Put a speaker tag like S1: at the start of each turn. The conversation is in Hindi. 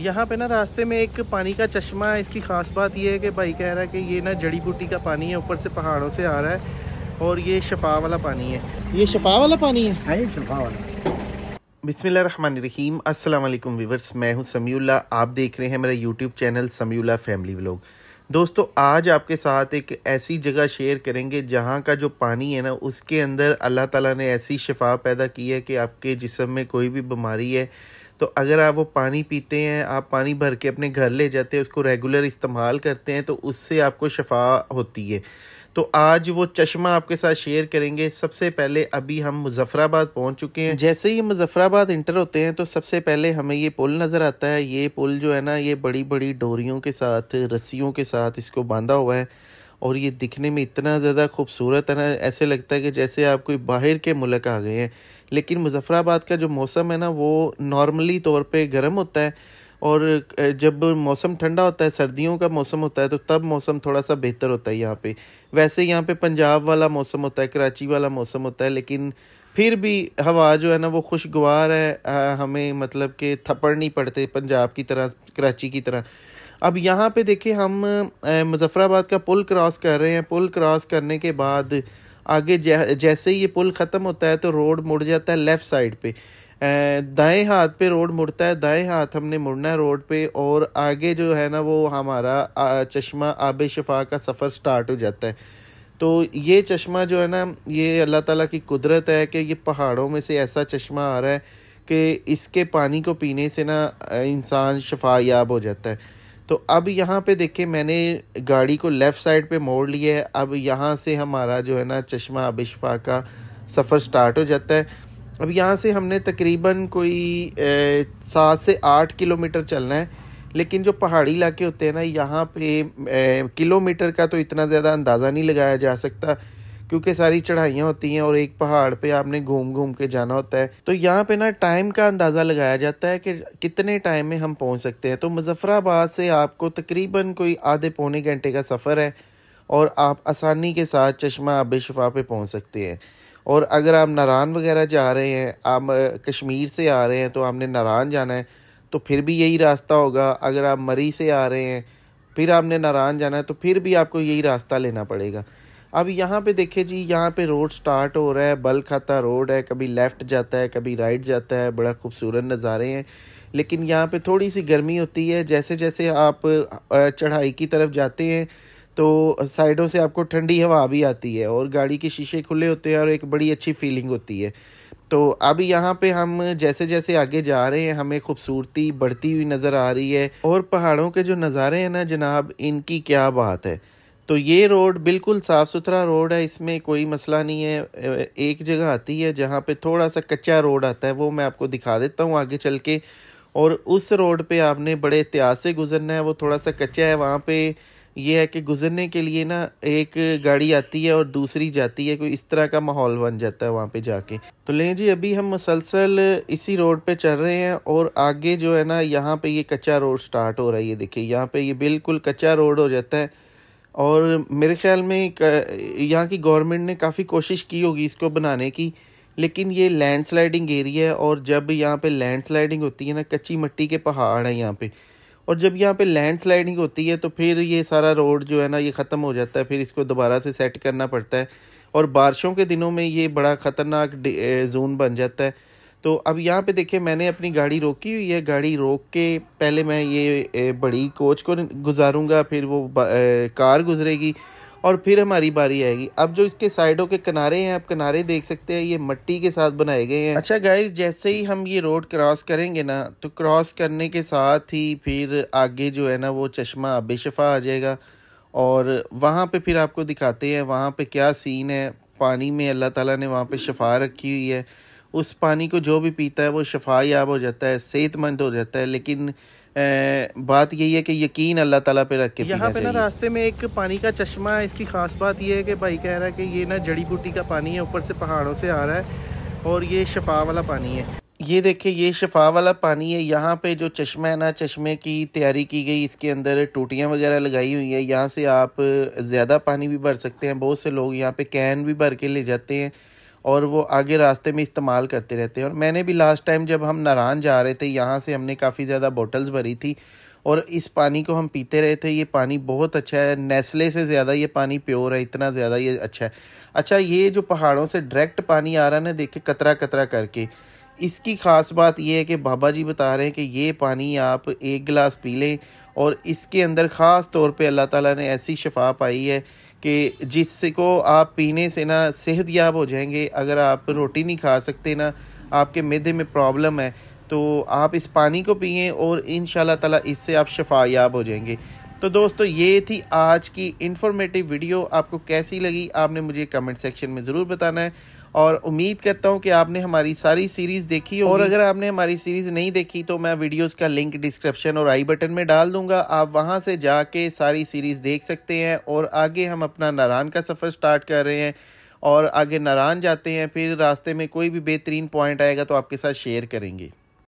S1: यहाँ पे ना रास्ते में एक पानी का चश्मा है इसकी ख़ास बात यह है कि भाई कह रहा है कि ये ना जड़ी बूटी का पानी है ऊपर से पहाड़ों से आ रहा है और ये शफा वाला पानी है ये शफा वाला पानी है हाँ ये शफा वाला रहीम अल्लाम वीवर्स मैं हूँ समीला आप देख रहे हैं मेरा YouTube channel Samila family vlog दोस्तों आज आपके साथ एक ऐसी जगह शेयर करेंगे जहाँ का जो पानी है ना उसके अंदर अल्लाह ताला ने ऐसी शफा पैदा की है कि आपके जिसम में कोई भी बीमारी है तो अगर आप वो पानी पीते हैं आप पानी भर के अपने घर ले जाते हैं उसको रेगुलर इस्तेमाल करते हैं तो उससे आपको शफा होती है तो आज वो चश्मा आपके साथ शेयर करेंगे सबसे पहले अभी हम मुजफ़राबाद पहुंच चुके हैं जैसे ही मुजफ़राबाद इंटर होते हैं तो सबसे पहले हमें ये पुल नज़र आता है ये पुल जो है ना ये बड़ी बड़ी डोरियों के साथ रस्सियों के साथ इसको बांधा हुआ है और ये दिखने में इतना ज़्यादा खूबसूरत है ना ऐसे लगता है कि जैसे आप कोई बाहर के मुल्क आ गए हैं लेकिन मुजफ़राबाद का जो मौसम है ना वो नॉर्मली तौर पे गर्म होता है और जब मौसम ठंडा होता है सर्दियों का मौसम होता है तो तब मौसम थोड़ा सा बेहतर होता है यहाँ पे वैसे यहाँ पे पंजाब वाला मौसम होता है कराची वाला मौसम होता है लेकिन फिर भी हवा जो है ना वो खुशगवार है आ, हमें मतलब कि थप्पड़ नहीं पड़ते पंजाब की तरह कराची की तरह अब यहाँ पे देखिए हम मुजफ़राबाद का पुल क्रॉस कर रहे हैं पुल क्रॉस करने के बाद आगे जैसे ही ये पुल ख़त्म होता है तो रोड मुड़ जाता है लेफ़्ट साइड पे दाएं हाथ पे रोड मुड़ता है दाएं हाथ हमने मुड़ना है रोड पे और आगे जो है ना वो हमारा चश्मा आब शफा का सफ़र स्टार्ट हो जाता है तो ये चश्मा जो है ना ये अल्लाह ताला की कुदरत है कि ये पहाड़ों में से ऐसा चश्मा आ रहा है कि इसके पानी को पीने से ना इंसान शफा याब हो जाता है तो अब यहाँ पे देखिए मैंने गाड़ी को लेफ़्ट साइड पे मोड़ लिया है अब यहाँ से हमारा जो है ना चश्मा अबिशफा का सफ़र स्टार्ट हो जाता है अब यहाँ से हमने तकरीबन कोई सात से आठ किलोमीटर चलना है लेकिन जो पहाड़ी इलाके होते हैं ना यहाँ पे किलोमीटर का तो इतना ज़्यादा अंदाज़ा नहीं लगाया जा सकता क्योंकि सारी चढ़ाइयाँ होती हैं और एक पहाड़ पे आपने घूम घूम के जाना होता है तो यहाँ पे ना टाइम का अंदाज़ा लगाया जाता है कि कितने टाइम में हम पहुँच सकते हैं तो मुजफ्फराबाद से आपको तकरीबन कोई आधे पौने घंटे का सफ़र है और आप आसानी के साथ चश्मा आब शफा पे पहुँच सकते हैं और अगर आप नारान वगैरह जा रहे हैं आप कश्मीर से आ रहे हैं तो आपने नारान जाना है तो फिर भी यही रास्ता होगा अगर आप मरी से आ रहे हैं फिर आपने नारान जाना है तो फिर भी आपको यही रास्ता लेना पड़ेगा अब यहाँ पे देखिए जी यहाँ पे रोड स्टार्ट हो रहा है बल खाता रोड है कभी लेफ़्ट जाता है कभी राइट जाता है बड़ा खूबसूरत नज़ारे हैं लेकिन यहाँ पे थोड़ी सी गर्मी होती है जैसे जैसे आप चढ़ाई की तरफ जाते हैं तो साइडों से आपको ठंडी हवा भी आती है और गाड़ी के शीशे खुले होते हैं और एक बड़ी अच्छी फीलिंग होती है तो अब यहाँ पे हम जैसे जैसे आगे जा रहे हैं हमें खूबसूरती बढ़ती हुई नज़र आ रही है और पहाड़ों के जो नज़ारे हैं ना जनाब इनकी क्या बात है तो ये रोड बिल्कुल साफ़ सुथरा रोड है इसमें कोई मसला नहीं है एक जगह आती है जहाँ पे थोड़ा सा कच्चा रोड आता है वो मैं आपको दिखा देता हूँ आगे चल के और उस रोड पे आपने बड़े इतिहास से गुजरना है वो थोड़ा सा कच्चा है वहाँ पे ये है कि गुजरने के लिए ना एक गाड़ी आती है और दूसरी जाती है कोई इस तरह का माहौल बन जाता है वहाँ पर जाके तो लें जी अभी हम मसलसल इसी रोड पर चल रहे हैं और आगे जो है ना यहाँ पर ये कच्चा रोड स्टार्ट हो रहा है ये देखिए यहाँ पर ये बिल्कुल कच्चा रोड हो जाता है और मेरे ख्याल में यहाँ की गवर्नमेंट ने काफ़ी कोशिश की होगी इसको बनाने की लेकिन ये लैंड स्लाइडिंग एरिया है और जब यहाँ पे लैंड स्लाइडिंग होती है ना कच्ची मिट्टी के पहाड़ हैं यहाँ पे और जब यहाँ पे लैंड स्लाइडिंग होती है तो फिर ये सारा रोड जो है ना ये ख़त्म हो जाता है फिर इसको दोबारा से सेट करना पड़ता है और बारिशों के दिनों में ये बड़ा ख़तरनाक जोन बन जाता है तो अब यहाँ पे देखिए मैंने अपनी गाड़ी रोकी हुई है गाड़ी रोक के पहले मैं ये बड़ी कोच को गुजारूंगा फिर वो कार गुजरेगी और फिर हमारी बारी आएगी अब जो इसके साइडों के किनारे हैं आप किनारे देख सकते हैं ये मट्टी के साथ बनाए गए हैं अच्छा गाइज जैसे ही हम ये रोड क्रॉस करेंगे ना तो क्रॉस करने के साथ ही फिर आगे जो है ना वो चश्मा बेशफा आ जाएगा और वहाँ पे फिर आपको दिखाते हैं वहाँ पे क्या सीन है पानी में अल्लाह ताला ने वहाँ पे शफा रखी हुई है उस पानी को जो भी पीता है वो शफा याब हो जाता है सेहतमंद हो जाता है लेकिन ए, बात यही है कि यकीन अल्लाह ताला पे रख के यहाँ पे ना रास्ते में एक पानी का चश्मा है इसकी ख़ास बात यह है कि भाई कह रहा है कि ये ना जड़ी बूटी का पानी है ऊपर से पहाड़ों से आ रहा है और ये शफा वाला पानी है ये देखिए ये शफा वाला पानी है यहाँ पे जो चश्मा है ना चश्मे की तैयारी की गई इसके अंदर टूटियाँ वगैरह लगाई हुई है यहाँ से आप ज़्यादा पानी भी भर सकते हैं बहुत से लोग यहाँ पे कैन भी भर के ले जाते हैं और वो आगे रास्ते में इस्तेमाल करते रहते हैं और मैंने भी लास्ट टाइम जब हम नारान जा रहे थे यहाँ से हमने काफ़ी ज़्यादा बॉटल्स भरी थी और इस पानी को हम पीते रहे थे ये पानी बहुत अच्छा है नेस्ले से ज़्यादा ये पानी प्योर है इतना ज़्यादा ये अच्छा है अच्छा ये जो पहाड़ों से डायरेक्ट पानी आ रहा है ना देखे कतरा कतरा करके इसकी ख़ास बात यह है कि बाबा जी बता रहे हैं कि ये पानी आप एक गिलास पी लें और इसके अंदर ख़ास तौर पे अल्लाह ताला ने ऐसी शफा पाई है कि जिसको आप पीने से ना सेहत याब हो जाएंगे अगर आप रोटी नहीं खा सकते ना आपके मैदे में प्रॉब्लम है तो आप इस पानी को पिए और इन तला इससे आप शफा याब हो जाएंगे तो दोस्तों ये थी आज की इन्फॉर्मेटिव वीडियो आपको कैसी लगी आपने मुझे कमेंट सेक्शन में ज़रूर बताना है और उम्मीद करता हूँ कि आपने हमारी सारी सीरीज़ देखी और अगर आपने हमारी सीरीज़ नहीं देखी तो मैं वीडियोस का लिंक डिस्क्रिप्शन और आई बटन में डाल दूंगा आप वहाँ से जाके सारी सीरीज़ देख सकते हैं और आगे हम अपना नारायण का सफ़र स्टार्ट कर रहे हैं और आगे नारायण जाते हैं फिर रास्ते में कोई भी बेहतरीन पॉइंट आएगा तो आपके साथ शेयर करेंगे